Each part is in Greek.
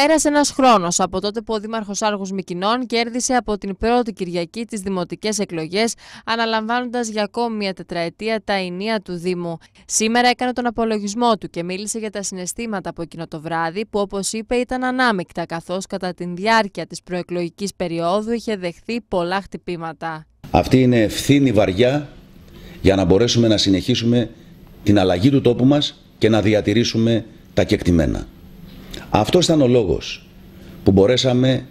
Πέρασε ένας χρόνος από τότε που ο Δήμαρχος Άργου Μικινών κέρδισε από την πρώτη Κυριακή τις δημοτικές εκλογές, αναλαμβάνοντας για ακόμη μια τετραετία τα ηνία του Δήμου. Σήμερα έκανε τον απολογισμό του και μίλησε για τα συναισθήματα από εκείνο το βράδυ, που όπως είπε ήταν ανάμεικτα, καθώς κατά τη διάρκεια της προεκλογικής περίοδου είχε δεχθεί πολλά χτυπήματα. Αυτή είναι ευθύνη βαριά για να μπορέσουμε να συνεχίσουμε την αλλαγή του τόπου μας και να διατηρήσουμε τα κεκτημένα. Αυτός ήταν ο λόγος που μπορέσαμε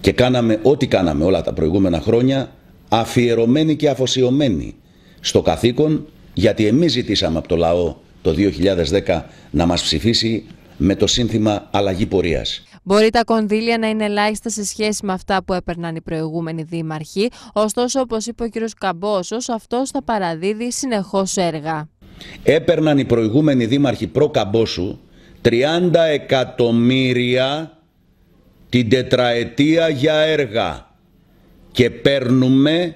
και κάναμε ό,τι κάναμε όλα τα προηγούμενα χρόνια αφιερωμένοι και αφοσιωμένοι στο καθήκον γιατί εμείς ζητήσαμε από το λαό το 2010 να μας ψηφίσει με το σύνθημα αλλαγή πορείας. Μπορεί τα κονδύλια να είναι ελάχιστα σε σχέση με αυτά που έπαιρναν οι προηγούμενοι δήμαρχοι, ωστόσο όπως είπε ο κ. Καμπόσος αυτός θα παραδίδει συνεχώς έργα. Έπαιρναν οι προηγούμενοι δήμαρχοι προ Καμπόσου 30 εκατομμύρια την τετραετία για έργα και παίρνουμε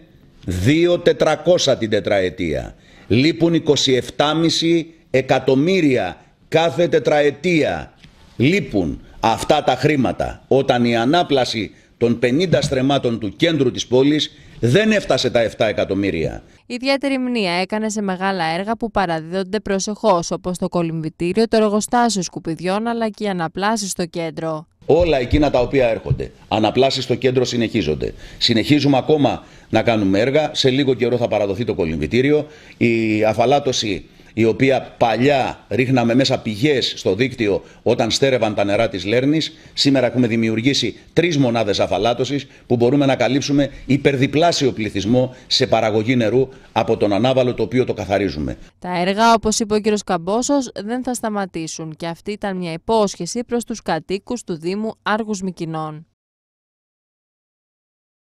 τετρακόσα την τετραετία. Λείπουν 27,5 εκατομμύρια κάθε τετραετία. Λείπουν αυτά τα χρήματα. Όταν η ανάπλαση των 50 στρεμάτων του κέντρου της πόλης δεν έφτασε τα 7 εκατομμύρια. Ιδιαίτερη μνήα έκανε σε μεγάλα έργα που παραδίδονται προσεχώς, όπως το κολυμβητήριο, το εργοστάσιο σκουπιδιών αλλά και οι αναπλάσεις στο κέντρο. Όλα εκείνα τα οποία έρχονται. Αναπλάσεις στο κέντρο συνεχίζονται. Συνεχίζουμε ακόμα να κάνουμε έργα. Σε λίγο καιρό θα παραδοθεί το κολυμβητήριο. Η αφαλάτωση η οποία παλιά ρίχναμε μέσα πηγές στο δίκτυο όταν στέρευαν τα νερά της Λέρνης, Σήμερα έχουμε δημιουργήσει τρεις μονάδες αφαλάτωσης που μπορούμε να καλύψουμε υπερδιπλάσιο πληθυσμό σε παραγωγή νερού από τον ανάβαλο το οποίο το καθαρίζουμε. Τα έργα, όπως είπε ο κ. Καμπόσος, δεν θα σταματήσουν και αυτή ήταν μια υπόσχεση προς τους κατοίκους του Δήμου Άργους Μικινών.